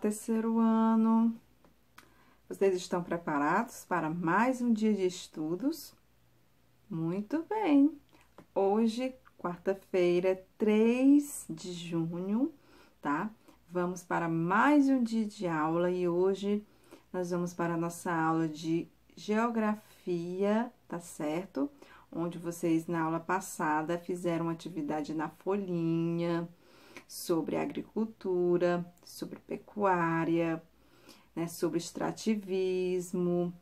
terceiro ano. Vocês estão preparados para mais um dia de estudos? Muito bem! Hoje, quarta-feira, 3 de junho, tá? Vamos para mais um dia de aula e hoje nós vamos para a nossa aula de geografia, tá certo? Onde vocês na aula passada fizeram atividade na folhinha, sobre agricultura, sobre pecuária, né, sobre extrativismo.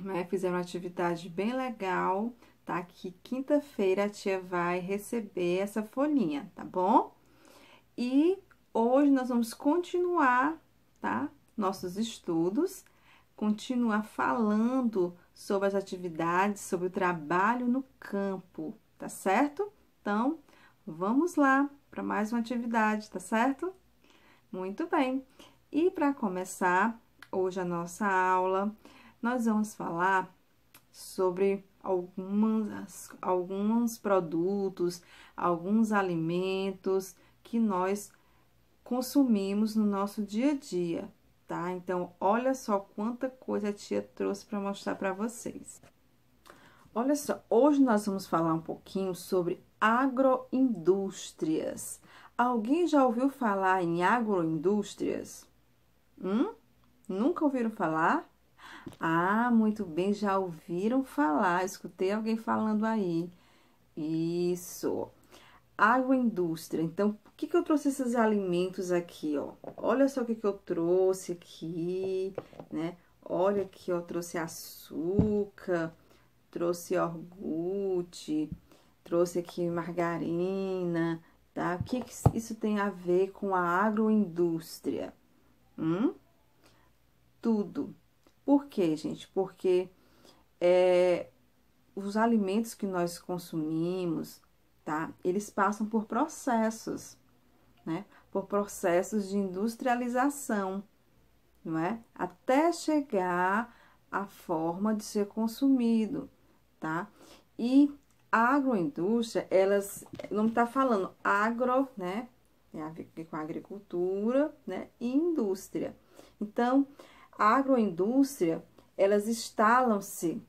Né, fizeram uma atividade bem legal, tá? Que quinta-feira a tia vai receber essa folhinha, tá bom? E hoje nós vamos continuar, tá? Nossos estudos, continuar falando sobre as atividades, sobre o trabalho no campo, tá certo? Então, vamos lá! para mais uma atividade, tá certo? Muito bem. E para começar hoje a nossa aula, nós vamos falar sobre algumas, alguns produtos, alguns alimentos que nós consumimos no nosso dia a dia, tá? Então, olha só quanta coisa a tia trouxe para mostrar para vocês. Olha só, hoje nós vamos falar um pouquinho sobre agroindústrias. Alguém já ouviu falar em agroindústrias? Hum? Nunca ouviram falar? Ah, muito bem, já ouviram falar, escutei alguém falando aí. Isso. Agroindústria. Então, por que, que eu trouxe esses alimentos aqui, ó? Olha só o que, que eu trouxe aqui, né? Olha aqui, ó, trouxe açúcar, trouxe iogurte, trouxe aqui margarina, tá? O que, que isso tem a ver com a agroindústria? Hum? Tudo. Por quê, gente? Porque é, os alimentos que nós consumimos, tá? Eles passam por processos, né? Por processos de industrialização, não é? Até chegar à forma de ser consumido tá? E agroindústria, elas, o nome tá falando agro, né? Tem a ver com agricultura, né? E indústria. Então, a agroindústria, elas instalam-se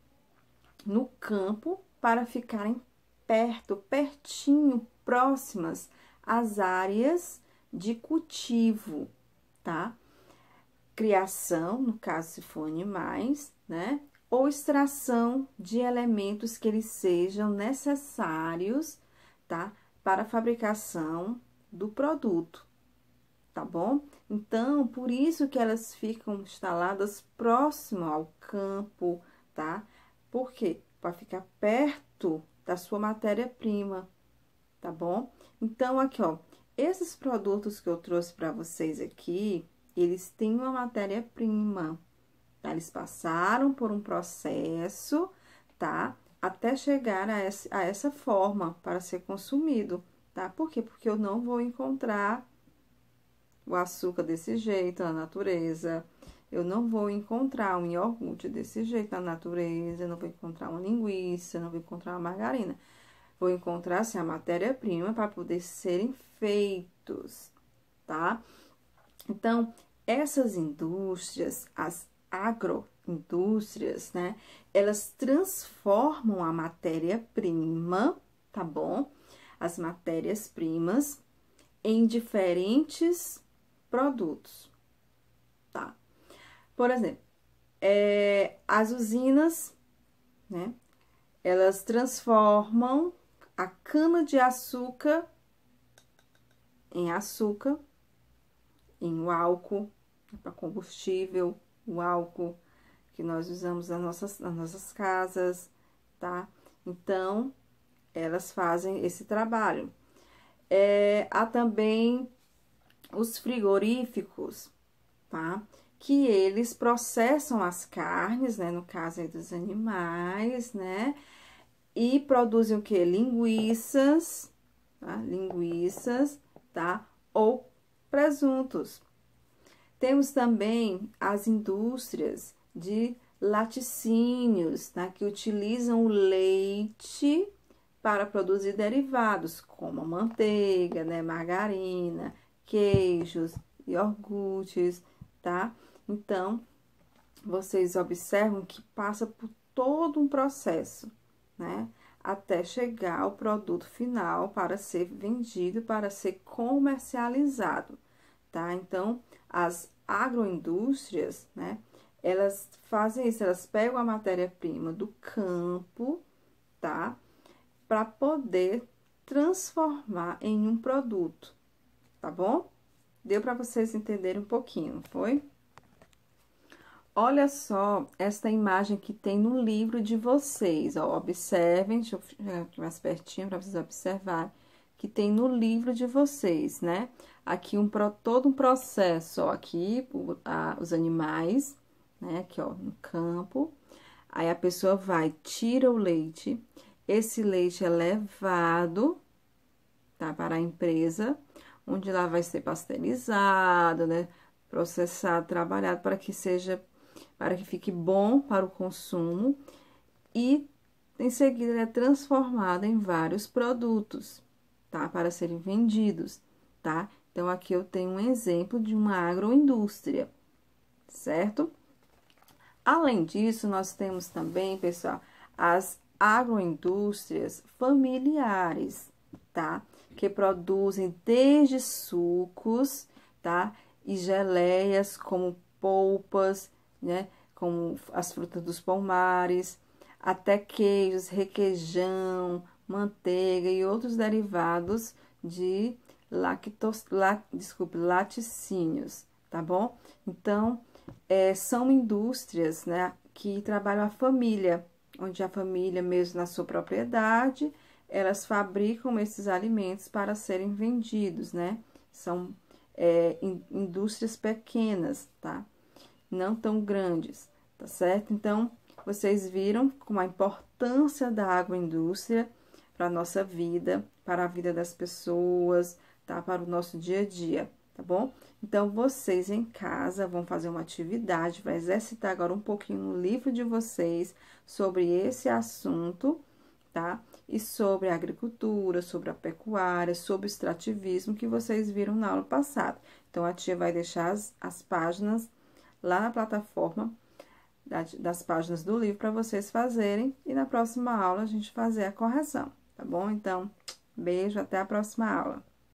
no campo para ficarem perto, pertinho, próximas às áreas de cultivo, tá? Criação, no caso se for animais, né? ou extração de elementos que eles sejam necessários, tá? Para a fabricação do produto, tá bom? Então, por isso que elas ficam instaladas próximo ao campo, tá? Por quê? Para ficar perto da sua matéria-prima, tá bom? Então, aqui, ó, esses produtos que eu trouxe para vocês aqui, eles têm uma matéria-prima, Tá? Eles passaram por um processo, tá? Até chegar a, essa a essa forma para ser consumido, tá? Por quê? Porque eu não vou encontrar o açúcar desse jeito na natureza, eu não vou encontrar um iogurte desse jeito na natureza, não vou encontrar uma linguiça, não vou encontrar uma margarina. Vou encontrar, assim, a matéria-prima para poder serem feitos, tá? Então, essas indústrias, as agroindústrias, né? Elas transformam a matéria-prima, tá bom? As matérias-primas em diferentes produtos, tá? Por exemplo, é, as usinas, né? Elas transformam a cana de açúcar em açúcar, em álcool, né, para combustível, o álcool que nós usamos nas nossas, nas nossas casas, tá? Então, elas fazem esse trabalho. É, há também os frigoríficos, tá? Que eles processam as carnes, né? No caso aí dos animais, né? E produzem o que? Linguiças, tá? Linguiças, tá? Ou presuntos. Temos também as indústrias de laticínios, né, que utilizam o leite para produzir derivados, como manteiga, né, margarina, queijos, iogurtes, tá? Então, vocês observam que passa por todo um processo, né? Até chegar ao produto final para ser vendido, para ser comercializado, tá? Então, as agroindústrias, né? Elas fazem isso, elas pegam a matéria-prima do campo, tá? Para poder transformar em um produto, tá bom? Deu para vocês entenderem um pouquinho, foi? Olha só esta imagem que tem no livro de vocês, ó, observem, deixa eu chegar aqui mais pertinho para vocês observarem que tem no livro de vocês, né? Aqui um todo um processo, ó, aqui o, a, os animais, né? Aqui, ó, no campo. Aí a pessoa vai, tira o leite. Esse leite é levado, tá? Para a empresa, onde lá vai ser pasteurizado, né? Processado, trabalhado para que seja, para que fique bom para o consumo. E em seguida ele é transformado em vários produtos tá? Para serem vendidos, tá? Então, aqui eu tenho um exemplo de uma agroindústria, certo? Além disso, nós temos também, pessoal, as agroindústrias familiares, tá? Que produzem desde sucos, tá? E geleias como polpas, né? Como as frutas dos palmares, até queijos, requeijão, manteiga e outros derivados de lactos, la, desculpe, laticínios, tá bom? Então, é, são indústrias né, que trabalham a família, onde a família, mesmo na sua propriedade, elas fabricam esses alimentos para serem vendidos, né? São é, indústrias pequenas, tá? Não tão grandes, tá certo? Então, vocês viram como a importância da agroindústria indústria para a nossa vida, para a vida das pessoas, tá? Para o nosso dia a dia, tá bom? Então, vocês em casa vão fazer uma atividade, vai exercitar agora um pouquinho o livro de vocês sobre esse assunto, tá? E sobre a agricultura, sobre a pecuária, sobre o extrativismo que vocês viram na aula passada. Então, a tia vai deixar as, as páginas lá na plataforma das páginas do livro para vocês fazerem e na próxima aula a gente fazer a correção. Tá bom? Então, beijo, até a próxima aula.